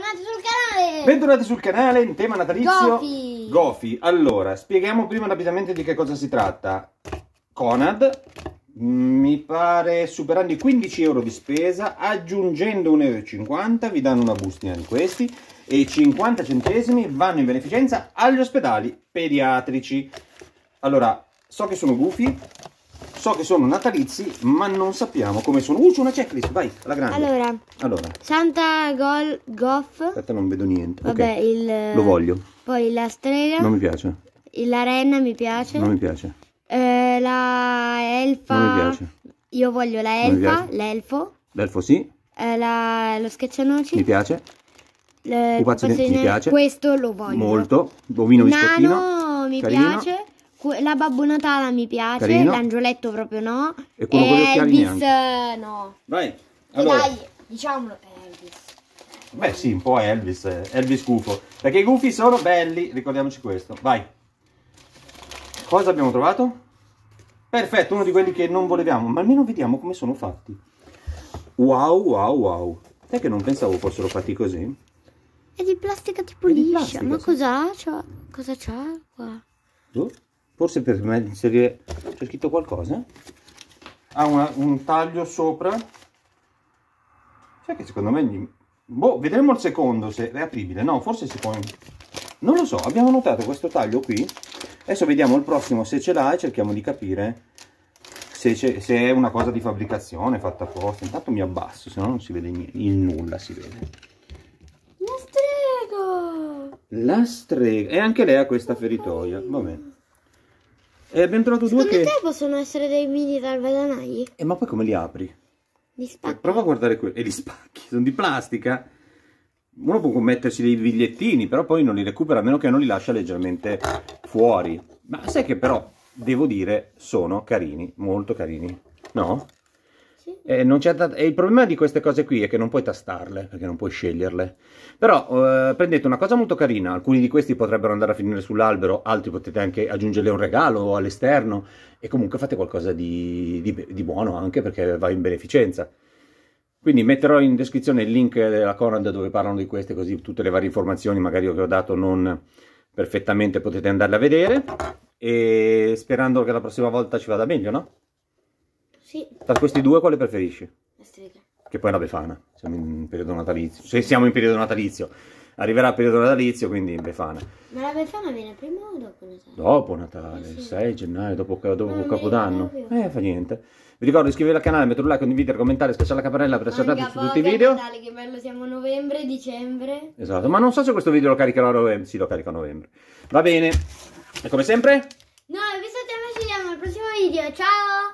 Bentornati sul canale! Bentornati sul canale in tema natalizio Gofi. Allora, spieghiamo prima rapidamente di che cosa si tratta. Conad, mi pare superando i 15 euro di spesa, aggiungendo 1,50 euro vi danno una bustina di questi e i 50 centesimi vanno in beneficenza agli ospedali pediatrici. Allora, so che sono gufi, So che sono natalizi, ma non sappiamo come sono. Uh, c'è una checklist, vai, alla grande. Allora, allora. Santa Gol Goff. Aspetta, non vedo niente. Vabbè, okay. il... Lo voglio. Poi la strega. Non mi piace. La renna mi piace. Non mi piace. Eh, la elfa. Non mi piace. Io voglio la elfa, l'elfo. L'elfo sì. Eh, la... lo schiaccianoci. Mi piace. Le... Pupazzo di... mi piace. Questo lo voglio. Molto. Bovino biscottino. Nano mi Carino. piace la Babbo Natale mi piace, Carino. l'angioletto proprio no. E quello con gli eh, occhiali Elvis neanche. Eh, no. Vai. Allora. Dai, diciamolo Elvis. Beh sì, un po' Elvis, Elvis gufo. Perché i gufi sono belli, ricordiamoci questo. Vai. Cosa abbiamo trovato? Perfetto, uno di quelli che non volevamo, ma almeno vediamo come sono fatti. Wow, wow, wow. Sai che non pensavo fossero fatti così? È di plastica tipo è liscia, plastica, ma sì. c'ha? Cosa c'ha qua? Tu? Boh forse per inserire c'è scritto qualcosa ha una, un taglio sopra sai che secondo me boh vedremo il secondo se è apribile no forse si può non lo so abbiamo notato questo taglio qui adesso vediamo il prossimo se ce l'ha e cerchiamo di capire se, se, è una cosa di fabbricazione fatta apposta intanto mi abbasso se no non si vede niente il nulla si vede la strega! La strega! E anche lei ha questa feritoia. Va bene. E eh, abbiamo trovato Secondo due che... Secondo te possono essere dei mini salvadanai? E eh, ma poi come li apri? Li eh, spacchi. prova a guardare quelli. E li spacchi, sono di plastica. Uno può metterci dei bigliettini, però poi non li recupera, a meno che non li lascia leggermente fuori. Ma sai che però, devo dire, sono carini, molto carini. No? Eh, da... e eh, il problema di queste cose qui è che non puoi tastarle, perché non puoi sceglierle. Però eh, prendete una cosa molto carina, alcuni di questi potrebbero andare a finire sull'albero, altri potete anche aggiungerle un regalo all'esterno e comunque fate qualcosa di, di, di buono anche perché va in beneficenza. Quindi metterò in descrizione il link della Conrad dove parlano di queste, così tutte le varie informazioni magari che ho dato non perfettamente potete andarle a vedere e sperando che la prossima volta ci vada meglio, no? Sì. Tra questi due quale preferisci? La strega. Che poi è la Befana, siamo in periodo natalizio. Se siamo in periodo natalizio. Arriverà il periodo natalizio, quindi Befana. Ma la Befana viene prima o dopo Natale? Dopo Natale, eh sì. 6 gennaio, dopo, dopo Capodanno. Eh, fa niente. Vi ricordo di iscrivervi al canale, mettere un like, condividere, commentare, schiacciare la campanella per essere aggiornati su tutti i video. Natale, che bello, siamo a novembre, dicembre. Esatto, ma non so se questo video lo caricherò a novembre. Sì, lo carico a novembre. Va bene. E come sempre? Noi vi salutiamo e ci vediamo al prossimo video. Ciao!